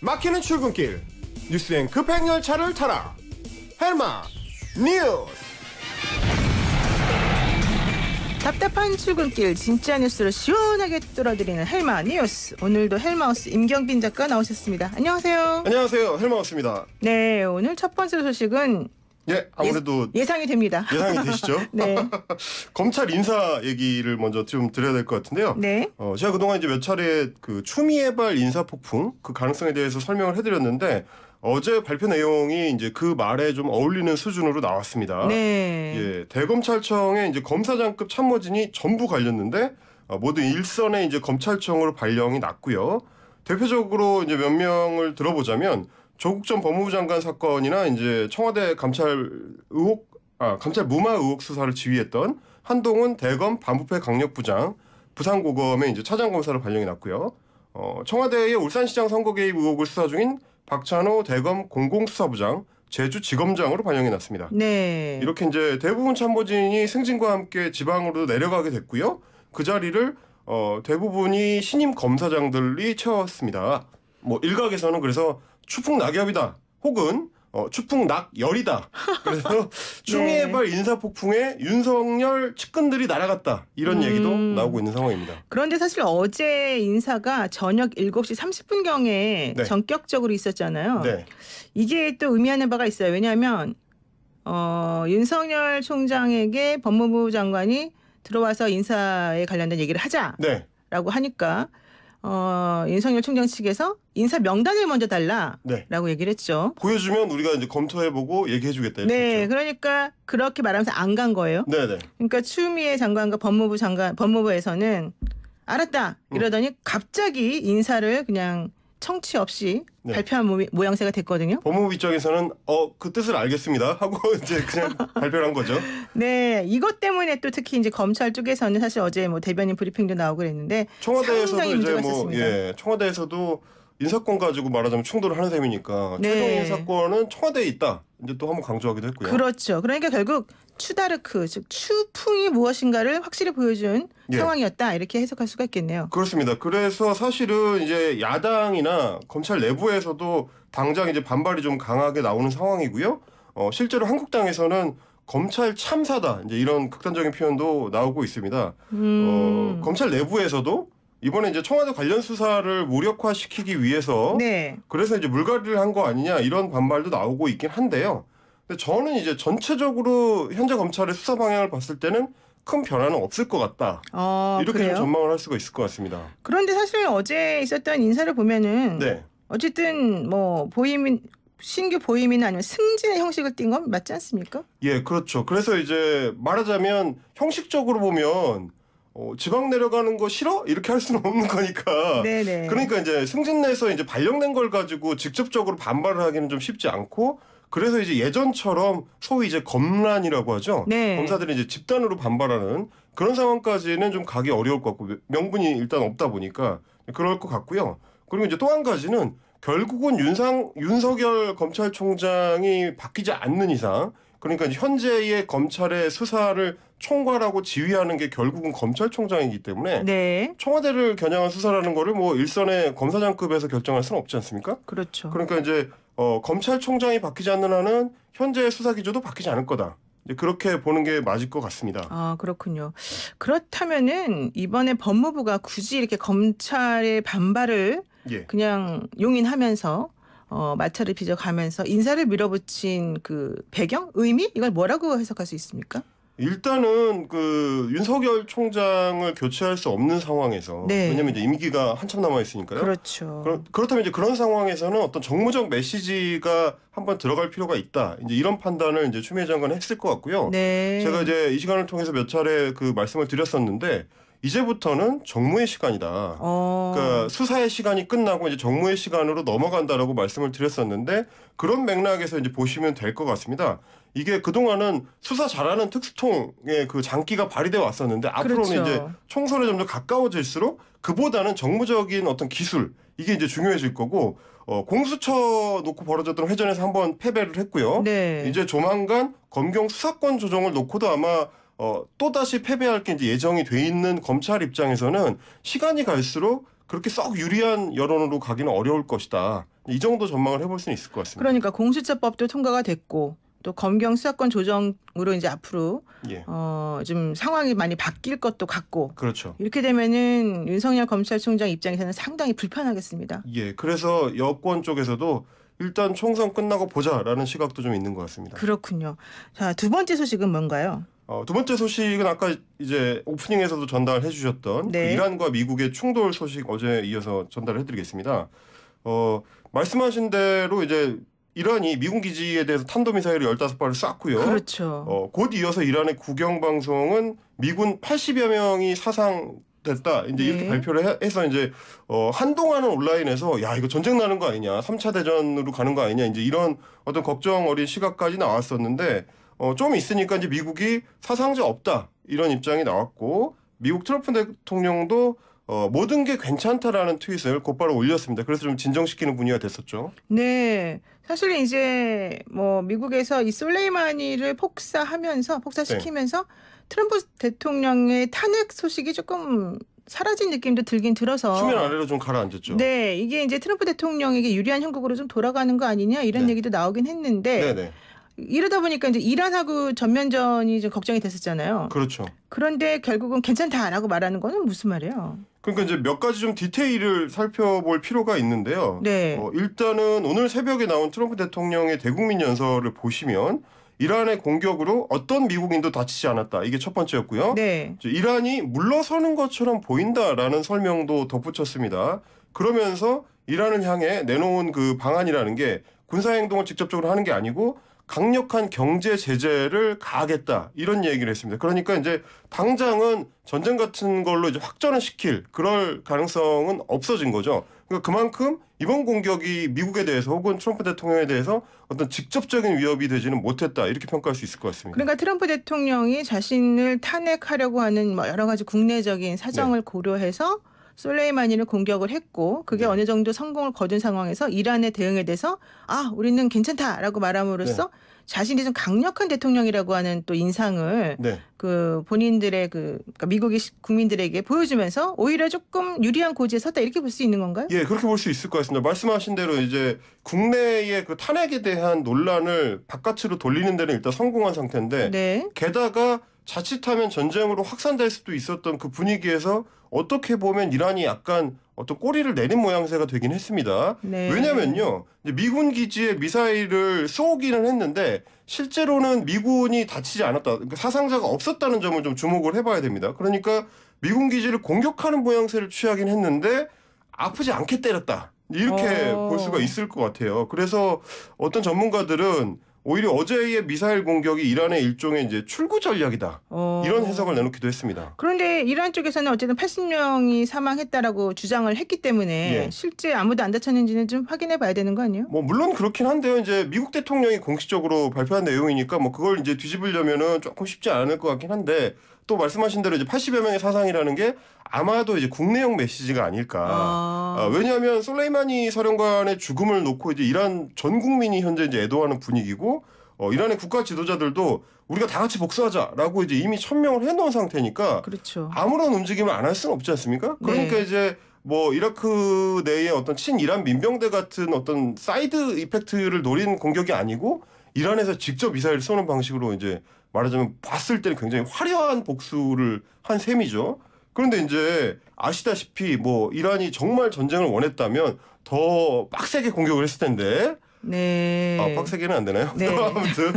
막히는 출근길 뉴스엔 급행열차를 타라 헬마 뉴스 답답한 출근길 진짜 뉴스를 시원하게 뚫어드리는 헬마 뉴스 오늘도 헬마우스 임경빈 작가 나오셨습니다 안녕하세요 안녕하세요 헬마우스입니다 네 오늘 첫 번째 소식은 예, 아무래도 예, 상이 됩니다. 예상이 되시죠? 네. 검찰 인사 얘기를 먼저 좀 드려야 될 것 같은데요. 네. 어, 제가 그동안 이제 몇 차례 그 추미애발 인사 폭풍 그 가능성에 대해서 설명을 해드렸는데 어제 발표 내용이 이제 그 말에 좀 어울리는 수준으로 나왔습니다. 네. 예, 대검찰청에 이제 검사장급 참모진이 전부 갈렸는데 어, 모든 일선에 이제 검찰청으로 발령이 났고요. 대표적으로 이제 몇 명을 들어보자면 조국 전 법무부 장관 사건이나 이제 청와대 감찰 의혹 아 감찰 무마 의혹 수사를 지휘했던 한동훈 대검 반부패 강력부장 부산고검에 이제 차장 검사로 발령이 났고요. 어, 청와대의 울산시장 선거 개입 의혹을 수사 중인 박찬호 대검 공공수사부장 제주지검장으로 발령이 났습니다. 네. 이렇게 이제 대부분 참모진이 승진과 함께 지방으로 내려가게 됐고요. 그 자리를 어, 대부분이 신임 검사장들이 채웠습니다. 뭐 일각에서는 그래서 추풍 낙엽이다. 혹은 어, 추풍 낙열이다. 그래서 네. 충해발 네. 인사폭풍에 윤석열 측근들이 날아갔다. 이런 음. 얘기도 나오고 있는 상황입니다. 그런데 사실 어제 인사가 저녁 7시 30분경에 네. 전격적으로 있었잖아요. 네. 이게 또 의미하는 바가 있어요. 왜냐하면 어, 윤석열 총장에게 법무부 장관이 들어와서 인사에 관련된 얘기를 하자라고 네. 하니까 어, 윤석열 총장 측에서 인사 명단을 먼저 네. 달라라고 네. 얘기를 했죠. 보여주면 우리가 이제 검토해보고 얘기해주겠다. 네, 했죠. 그러니까 그렇게 말하면서 안 간 거예요. 네네. 네. 그러니까 추미애 장관과 법무부 장관 법무부에서는 알았다 음. 이러더니 갑자기 인사를 그냥 청취 없이 네. 발표한 모, 모 양새가 됐거든요. 법무부 입장에서는 어 그 뜻을 알겠습니다 하고 이제 그냥 발표를 한 거죠. 네, 이것 때문에 또 특히 이제 검찰 쪽에서는 사실 어제 뭐 대변인 브리핑도 나오고 그랬는데 청와대에서도 이제 뭐 예, 청와대에서도 인사권 가지고 말하자면 충돌을 하는 셈이니까 네. 최종 인사권은 청와대에 있다. 이제 또 한번 강조하기도 했고요. 그렇죠. 그러니까 결국 추다르크 즉 추풍이 무엇인가를 확실히 보여준 예. 상황이었다 이렇게 해석할 수가 있겠네요. 그렇습니다. 그래서 사실은 이제 야당이나 검찰 내부에서도 당장 이제 반발이 좀 강하게 나오는 상황이고요. 어, 실제로 한국당에서는 검찰 참사다 이제 이런 극단적인 표현도 나오고 있습니다. 음. 어, 검찰 내부에서도 이번에 이제 청와대 관련 수사를 무력화시키기 위해서 네. 그래서 이제 물갈이를 한 거 아니냐 이런 반발도 나오고 있긴 한데요. 근데 저는 이제 전체적으로 현재 검찰의 수사 방향을 봤을 때는 큰 변화는 없을 것 같다. 아, 이렇게 좀 전망을 할 수가 있을 것 같습니다. 그런데 사실 어제 있었던 인사를 보면은 네. 어쨌든 뭐 보임 신규 보임이나 아니면 승진의 형식을 띈 건 맞지 않습니까? 예, 그렇죠. 그래서 이제 말하자면 형식적으로 보면 어, 지방 내려가는 거 싫어? 이렇게 할 수는 없는 거니까. 네네. 그러니까 이제 승진내에서 이제 발령된 걸 가지고 직접적으로 반발을 하기는 좀 쉽지 않고 그래서 이제 예전처럼 소위 이제 검란이라고 하죠. 네. 검사들이 이제 집단으로 반발하는 그런 상황까지는 좀 가기 어려울 것 같고 명분이 일단 없다 보니까 그럴 것 같고요. 그리고 이제 또 한 가지는 결국은 윤상 윤석열 검찰총장이 바뀌지 않는 이상 그러니까 현재의 검찰의 수사를 총괄하고 지휘하는 게 결국은 검찰총장이기 때문에 네. 청와대를 겨냥한 수사라는 거를 뭐 일선의 검사장급에서 결정할 수는 없지 않습니까? 그렇죠. 그러니까 이제 어, 검찰총장이 바뀌지 않는 한은 현재의 수사 기조도 바뀌지 않을 거다. 그렇게 보는 게 맞을 것 같습니다. 아 그렇군요. 그렇다면은 이번에 법무부가 굳이 이렇게 검찰의 반발을 예. 그냥 용인하면서 어, 마찰을 빚어가면서 인사를 밀어붙인 그 배경, 의미 이걸 뭐라고 해석할 수 있습니까? 일단은 그 윤석열 총장을 교체할 수 없는 상황에서 네. 왜냐면 이제 임기가 한참 남아 있으니까요. 그렇죠. 그러, 그렇다면 이제 그런 상황에서는 어떤 정무적 메시지가 한번 들어갈 필요가 있다. 이제 이런 판단을 이제 추미애 장관 했을 것 같고요. 네. 제가 이제 이 시간을 통해서 몇 차례 그 말씀을 드렸었는데 이제부터는 정무의 시간이다. 어. 그러니까 수사의 시간이 끝나고 이제 정무의 시간으로 넘어간다라고 말씀을 드렸었는데 그런 맥락에서 이제 보시면 될 것 같습니다. 이게 그동안은 수사 잘하는 특수통의 그 장기가 발휘돼 왔었는데 앞으로는 그렇죠. 이제 총선에 점점 가까워질수록 그보다는 정무적인 어떤 기술 이게 이제 중요해질 거고 어, 공수처 놓고 벌어졌던 회전에서 한번 패배를 했고요. 네. 이제 조만간 검경 수사권 조정을 놓고도 아마 어, 또다시 패배할 게 이제 예정이 돼 있는 검찰 입장에서는 시간이 갈수록 그렇게 썩 유리한 여론으로 가기는 어려울 것이다. 이 정도 전망을 해볼 수는 있을 것 같습니다. 그러니까 공수처법도 통과가 됐고 또 검경 수사권 조정으로 이제 앞으로 예. 어좀 상황이 많이 바뀔 것도 같고 그렇죠. 이렇게 되면은 윤석열 검찰총장 입장에서는 상당히 불편하겠습니다. 예, 그래서 여권 쪽에서도 일단 총선 끝나고 보자라는 시각도 좀 있는 것 같습니다. 그렇군요. 자두 번째 소식은 뭔가요? 어, 두 번째 소식은 아까 이제 오프닝에서도 전달해 주셨던 그 네. 그 이란과 미국의 충돌 소식 어제 이어서 전달 해드리겠습니다. 어, 말씀하신 대로 이제 이란이 미군 기지에 대해서 탄도미사일을 열다섯 발을 쐈고요. 그렇죠. 어, 곧 이어서 이란의 국영방송은 미군 80여 명이 사상 됐다. 이제 네. 이렇게 발표를 해서 이제 어 한동안은 온라인에서 야 이거 전쟁 나는 거 아니냐, 3차 대전으로 가는 거 아니냐, 이제 이런 어떤 걱정 어린 시각까지 나왔었는데 어, 좀 있으니까 이제 미국이 사상자 없다 이런 입장이 나왔고 미국 트럼프 대통령도 어, 모든 게 괜찮다라는 트윗을 곧바로 올렸습니다. 그래서 좀 진정시키는 분위기가 됐었죠. 네. 사실 이제 뭐 미국에서 이 솔레이마니를 폭사하면서 폭사시키면서 네. 트럼프 대통령의 탄핵 소식이 조금 사라진 느낌도 들긴 들어서 수면 아래로 좀 가라앉았죠. 네, 이게 이제 트럼프 대통령에게 유리한 형국으로 좀 돌아가는 거 아니냐 이런 네. 얘기도 나오긴 했는데 네네. 네. 이러다 보니까 이제 이란하고 전면전이 좀 걱정이 됐었잖아요. 그렇죠. 그런데 결국은 괜찮다 라고 말하는 거는 무슨 말이에요? 그러니까 이제 몇 가지 좀 디테일을 살펴볼 필요가 있는데요. 네. 어, 일단은 오늘 새벽에 나온 트럼프 대통령의 대국민 연설을 보시면 이란의 공격으로 어떤 미국인도 다치지 않았다. 이게 첫 번째였고요. 네. 이란이 물러서는 것처럼 보인다라는 설명도 덧붙였습니다. 그러면서 이란을 향해 내놓은 그 방안이라는 게 군사 행동을 직접적으로 하는 게 아니고 강력한 경제 제재를 가하겠다 이런 얘기를 했습니다. 그러니까 이제 당장은 전쟁 같은 걸로 이제 확전을 시킬 그럴 가능성은 없어진 거죠. 그러니까 그만큼 이번 공격이 미국에 대해서 혹은 트럼프 대통령에 대해서 어떤 직접적인 위협이 되지는 못했다 이렇게 평가할 수 있을 것 같습니다. 그러니까 트럼프 대통령이 자신을 탄핵하려고 하는 뭐 여러 가지 국내적인 사정을 네. 고려해서 솔레이마니를 공격을 했고 그게 네. 어느 정도 성공을 거둔 상황에서 이란의 대응에 대해서 아 우리는 괜찮다라고 말함으로써 네. 자신이 좀 강력한 대통령이라고 하는 또 인상을 네. 그 본인들의 그 그러니까 미국의 국민들에게 보여주면서 오히려 조금 유리한 고지에 섰다 이렇게 볼 수 있는 건가요? 예, 그렇게 볼 수 있을 것 같습니다. 말씀하신 대로 이제 국내의 그 탄핵에 대한 논란을 바깥으로 돌리는 데는 일단 성공한 상태인데 네. 게다가 자칫하면 전쟁으로 확산될 수도 있었던 그 분위기에서 어떻게 보면 이란이 약간 어떤 꼬리를 내린 모양새가 되긴 했습니다. 네. 왜냐면요. 미군 기지에 미사일을 쏘기는 했는데 실제로는 미군이 다치지 않았다. 그러니까 사상자가 없었다는 점을 좀 주목을 해봐야 됩니다. 그러니까 미군 기지를 공격하는 모양새를 취하긴 했는데 아프지 않게 때렸다. 이렇게 오. 어. 볼 수가 있을 것 같아요. 그래서 어떤 전문가들은 오히려 어제의 미사일 공격이 이란의 일종의 이제 출구 전략이다. 어. 이런 해석을 내놓기도 했습니다. 그런데 이란 쪽에서는 어쨌든 80명이 사망했다라고 주장을 했기 때문에 예. 실제 아무도 안 다쳤는지는 좀 확인해 봐야 되는 거 아니에요? 뭐 물론 그렇긴 한데요. 이제 미국 대통령이 공식적으로 발표한 내용이니까 뭐 그걸 이제 뒤집으려면은 조금 쉽지 않을 것 같긴 한데 또 말씀하신 대로 이제 80여 명의 사상이라는 게 아마도 이제 국내용 메시지가 아닐까. 아. 아, 왜냐하면 솔레이마니 사령관의 죽음을 놓고 이제 이란 전 국민이 현재 이제 애도하는 분위기고 어, 이란의 국가 지도자들도 우리가 다 같이 복수하자라고 이제 이미 천명을 해놓은 상태니까 그렇죠. 아무런 움직임을 안 할 수는 없지 않습니까? 네. 그러니까 네. 이제 뭐 이라크 내에 어떤 친이란 민병대 같은 어떤 사이드 이펙트를 노린 공격이 아니고 이란에서 직접 미사일 쏘는 방식으로 이제 말하자면 봤을 때는 굉장히 화려한 복수를 한 셈이죠. 그런데 이제 아시다시피 뭐 이란이 정말 전쟁을 원했다면 더 빡세게 공격을 했을 텐데 네. 아, 빡세게는 안 되나요? 네. 아무튼.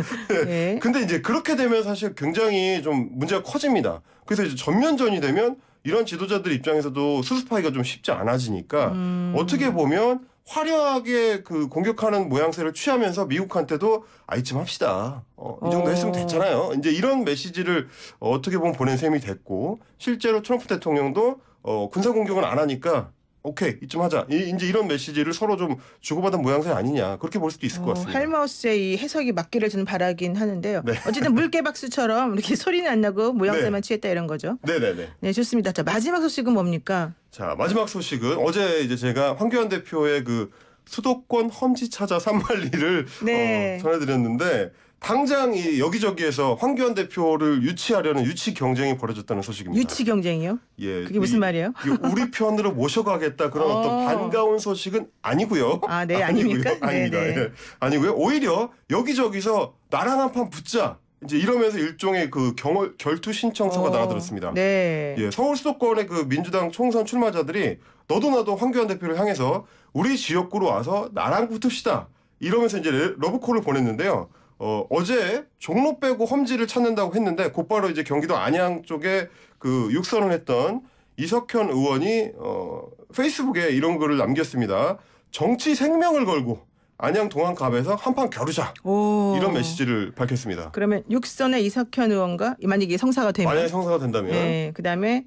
네. 근데 이제 그렇게 되면 사실 굉장히 좀 문제가 커집니다. 그래서 이제 전면전이 되면 이런 지도자들 입장에서도 수습하기가 좀 쉽지 않아지니까 음. 어떻게 보면 화려하게 그 공격하는 모양새를 취하면서 미국한테도 아 이쯤 합시다. 어, 이 정도 어. 했으면 됐잖아요. 이제 이런 메시지를 어, 어떻게 보면 보낸 셈이 됐고 실제로 트럼프 대통령도 어, 군사 공격은 안 하니까 오케이 이쯤 하자 이, 이제 이런 메시지를 서로 좀 주고받은 모양새 아니냐 그렇게 볼 수도 있을 어, 것 같습니다. 할마우스의 이 해석이 맞기를 저는 바라긴 하는데요. 네. 어쨌든 물개박수처럼 이렇게 소리는 안 나고 모양새만 네. 취했다 이런 거죠. 네네네. 네 좋습니다. 자 마지막 소식은 뭡니까? 자 마지막 소식은 어제 이제 제가 황교안 대표의 그 수도권 험지 찾아 산말리를 네. 어, 전해드렸는데 당장 이 여기저기에서 황교안 대표를 유치하려는 유치 경쟁이 벌어졌다는 소식입니다. 유치 경쟁이요? 예. 그게 무슨 이, 말이에요? 우리 편으로 모셔가겠다 그런 어. 떤 반가운 소식은 아니고요. 아, 네, 아니고요. 아닙니까? 네, 아니다 네. 예. 아니고요. 오히려 여기저기서 나랑 한판 붙자. 이제 이러면서 일종의 그 경월, 결투 신청서가 어. 날아들었습니다. 네. 예, 서울 수도권의 그 민주당 총선 출마자들이 너도 나도 황교안 대표를 향해서 우리 지역구로 와서 나랑 붙읍시다. 이러면서 이제 러브콜을 보냈는데요. 어, 어제 종로 빼고 험지를 찾는다고 했는데 곧바로 이제 경기도 안양 쪽에 그 육선을 했던 이석현 의원이 어, 페이스북에 이런 글을 남겼습니다. 정치 생명을 걸고 안양 동안갑에서 한판 겨루자 오. 이런 메시지를 밝혔습니다. 그러면 육선의 이석현 의원과 만약 이 성사가 되면 만약 성사가 된다면 네, 그다음에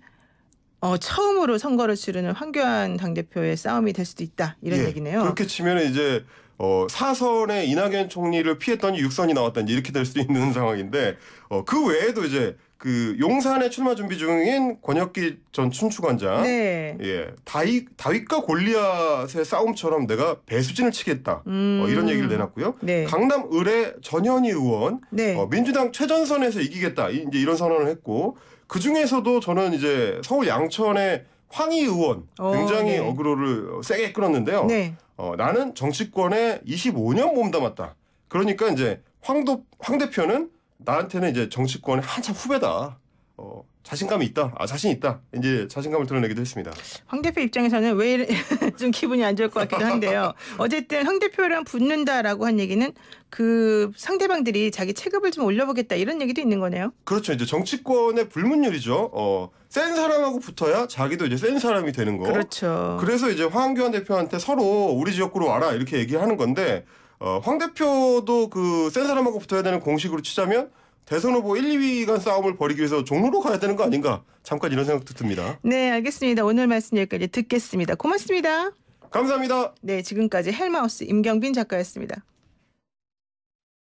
어, 처음으로 선거를 치르는 황교안 당대표의 싸움이 될 수도 있다 이런 예, 얘기네요. 그렇게 치면 이제 어, 사선에 이낙연 총리를 피했더니 육선이 나왔다니 이렇게 될 수도 있는 상황인데 어, 그 외에도 이제 그 용산에 출마 준비 중인 권혁기 전 춘추관장 네. 예 다윗 다윗과 골리앗의 싸움처럼 내가 배수진을 치겠다 어, 음. 어, 이런 얘기를 내놨고요 네. 강남 의뢰 전현희 의원 네. 어, 민주당 최전선에서 이기겠다 이, 이제 이런 선언을 했고 그 중에서도 저는 이제 서울 양천의 황희 의원 어, 굉장히 어, 네. 어그로를 어, 세게 끌었는데요. 네. 어, 나는 정치권에 25년 몸담았다. 그러니까 이제 황도, 황 대표는 나한테는 이제 정치권에 한참 후배다. 어, 자신감이 있다. 아 자신 있다. 이제 자신감을 드러내기도 했습니다. 황 대표 입장에서는 왜좀 기분이 안 좋을 것 같기도 한데요. 어쨌든 황 대표랑 붙는다라고 한 얘기는 그 상대방들이 자기 체급을 좀 올려보겠다 이런 얘기도 있는 거네요. 그렇죠. 이제 정치권의 불문율이죠. 어, 센 사람하고 붙어야 자기도 이제 센 사람이 되는 거. 그렇죠. 그래서 이제 황교안 대표한테 서로 우리 지역구로 와라 이렇게 얘기하는 건데 어, 황 대표도 그 센 사람하고 붙어야 되는 공식으로 치자면 대선 후보 1, 2위 간 싸움을 벌이기 위해서 종로로 가야 되는 거 아닌가 잠깐 이런 생각도 듭니다. 네, 알겠습니다. 오늘 말씀 여기까지 듣겠습니다. 고맙습니다. 감사합니다. 네, 지금까지 헬마우스 임경빈 작가였습니다.